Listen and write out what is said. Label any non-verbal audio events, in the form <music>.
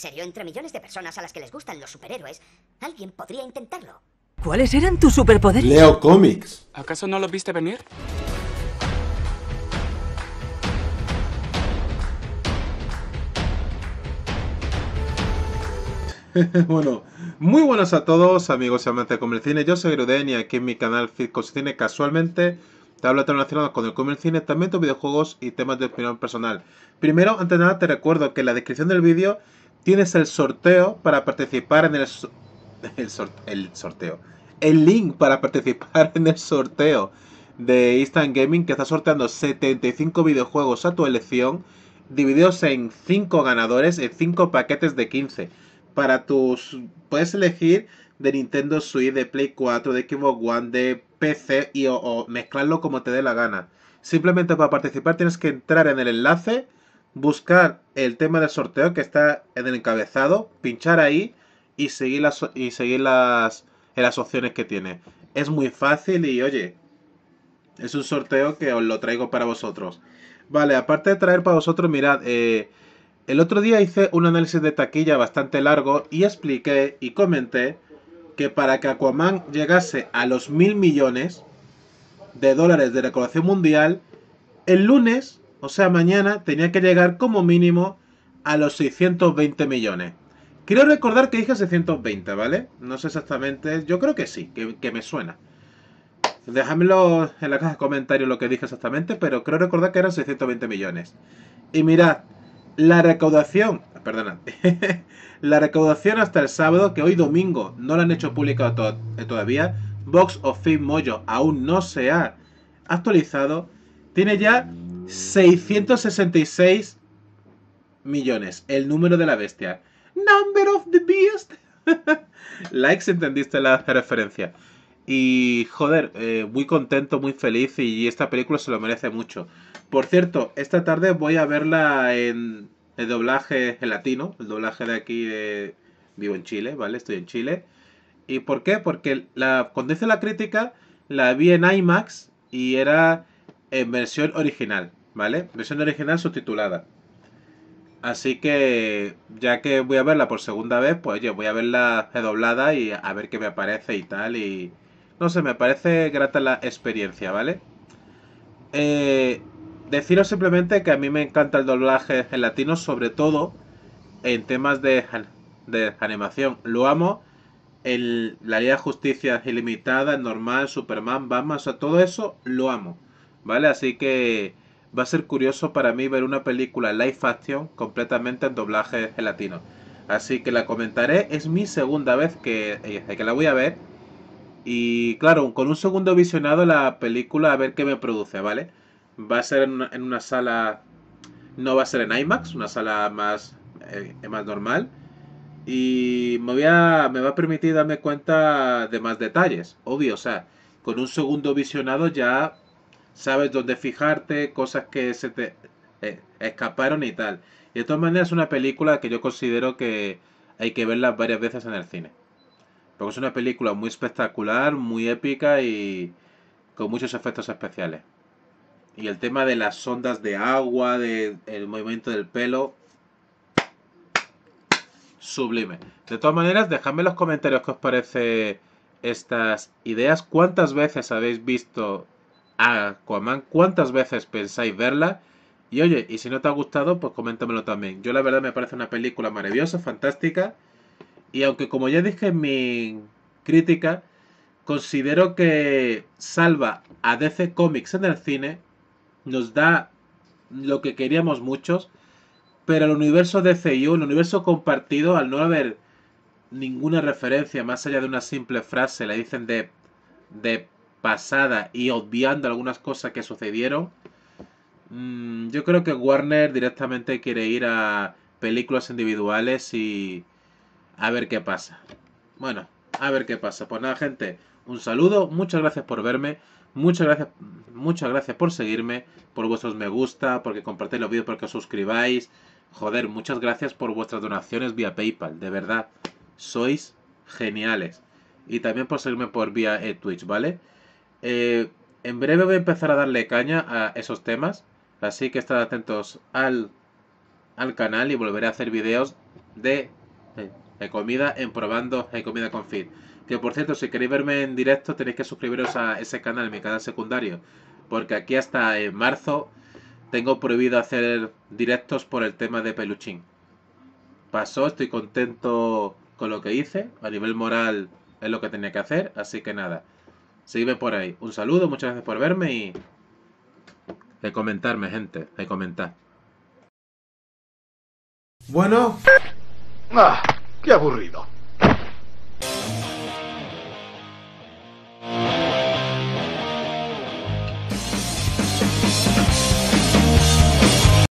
serio, entre millones de personas a las que les gustan los superhéroes, alguien podría intentarlo. ¿Cuáles eran tus superpoderes? Leo cómics. ¿Acaso no los viste venir? <laughs> bueno, muy buenas a todos amigos y amantes de Comer Cine, yo soy Gruden y aquí en mi canal Fit Cine casualmente te hablo temas relacionados con el Comer Cine, también tus videojuegos y temas de opinión personal. Primero, antes de nada te recuerdo que en la descripción del vídeo tienes el sorteo para participar en el, <laughs> el, sorteo. El link para participar en el sorteo de Instant Gaming que está sorteando 75 videojuegos a tu elección, divididos en 5 ganadores, en 5 paquetes de 15. Para tus. Puedes elegir de Nintendo Switch, de Play 4, de Xbox One, de PC y o mezclarlo como te dé la gana. Simplemente para participar tienes que entrar en el enlace buscar el tema del sorteo que está en el encabezado, pinchar ahí y seguir las, y seguir las, las opciones que tiene. Es muy fácil y oye, es un sorteo que os lo traigo para vosotros. Vale, aparte de traer para vosotros, mirad, eh, el otro día hice un análisis de taquilla bastante largo y expliqué y comenté que para que Aquaman llegase a los mil millones de dólares de recaudación mundial, el lunes o sea, mañana tenía que llegar como mínimo a los 620 millones. Quiero recordar que dije 620, ¿vale? No sé exactamente, yo creo que sí, que, me suena. Déjamelo en la caja de comentarios lo que dije exactamente, pero creo recordar que eran 620 millones. Y mirad, la recaudación, perdona, <laughs> la recaudación hasta el sábado, que hoy domingo no la han hecho pública eh, todavía, Box Office Mojo aún no se ha actualizado, tiene ya 666 millones. El número de la bestia. Number of the beast. <laughs> Likes, entendiste la referencia. Y joder, eh, muy contento, muy feliz y esta película se lo merece mucho. Por cierto, esta tarde voy a verla en el doblaje en latino, el doblaje de aquí Vivo en Chile, ¿vale? Estoy en Chile. ¿Y por qué? Porque la, cuando hice la crítica la vi en IMAX y era en versión original. ¿vale? Versión original subtitulada. Así que, ya que voy a verla por segunda vez, pues yo voy a verla doblada y a ver qué me aparece y tal. Y no sé, me parece grata la experiencia, ¿vale? Eh, deciros simplemente que a mí me encanta el doblaje en latino, sobre todo en temas de, de animación. Lo amo. En la Liga de Justicia Ilimitada, Normal, Superman, Batman, o sea, todo eso lo amo, ¿vale? Así que va a ser curioso para mí ver una película live action completamente en doblaje latino. Así que la comentaré, es mi segunda vez que, eh, que la voy a ver. Y claro, con un segundo visionado la película a ver qué me produce, ¿vale? Va a ser en una, sala, no va a ser en IMAX, una sala más, eh, más normal. Y me, voy a, me va a permitir darme cuenta de más detalles, obvio, o sea, con un segundo visionado ya sabes dónde fijarte, cosas que se te eh, escaparon y tal. Y de todas maneras es una película que yo considero que hay que verla varias veces en el cine. Porque es una película muy espectacular, muy épica y con muchos efectos especiales. Y el tema de las ondas de agua, del movimiento del pelo, sublime. De todas maneras, dejadme en los comentarios qué os parece estas ideas. ¿Cuántas veces habéis visto Ah, Aquaman, cuántas veces pensáis verla. Y oye, y si no te ha gustado, pues coméntamelo también. Yo la verdad me parece una película maravillosa, fantástica. Y aunque como ya dije en mi crítica, considero que salva a DC Comics en el cine, nos da lo que queríamos muchos, pero el universo DCU, el universo compartido, al no haber ninguna referencia más allá de una simple frase, le dicen de, de pasada y obviando algunas cosas que sucedieron, mm, yo creo que Warner directamente quiere ir a películas individuales y a ver qué pasa. Bueno, a ver qué pasa. Pues nada, gente, un saludo, muchas gracias por verme. Muchas gracias, muchas gracias por seguirme, por vuestros me gusta, porque compartáis los vídeos, porque os suscribáis. Joder, muchas gracias por vuestras donaciones vía PayPal, de verdad. Sois geniales. Y también por seguirme por vía eh, Twitch, ¿vale? Eh, en breve voy a empezar a darle caña a esos temas, así que estad atentos al, canal y volveré a hacer videos de, eh, comida en probando de eh, comida con feed. Que por cierto, si queréis verme en directo tenéis que suscribiros a ese canal, mi canal secundario, porque aquí hasta en marzo tengo prohibido hacer directos por el tema de Peluchín. Pasó, estoy contento con lo que hice, a nivel moral es lo que tenía que hacer, así que nada. Sígueme por ahí. Un saludo, muchas gracias por verme y de comentarme, gente, de comentar. Bueno. Ah, qué aburrido.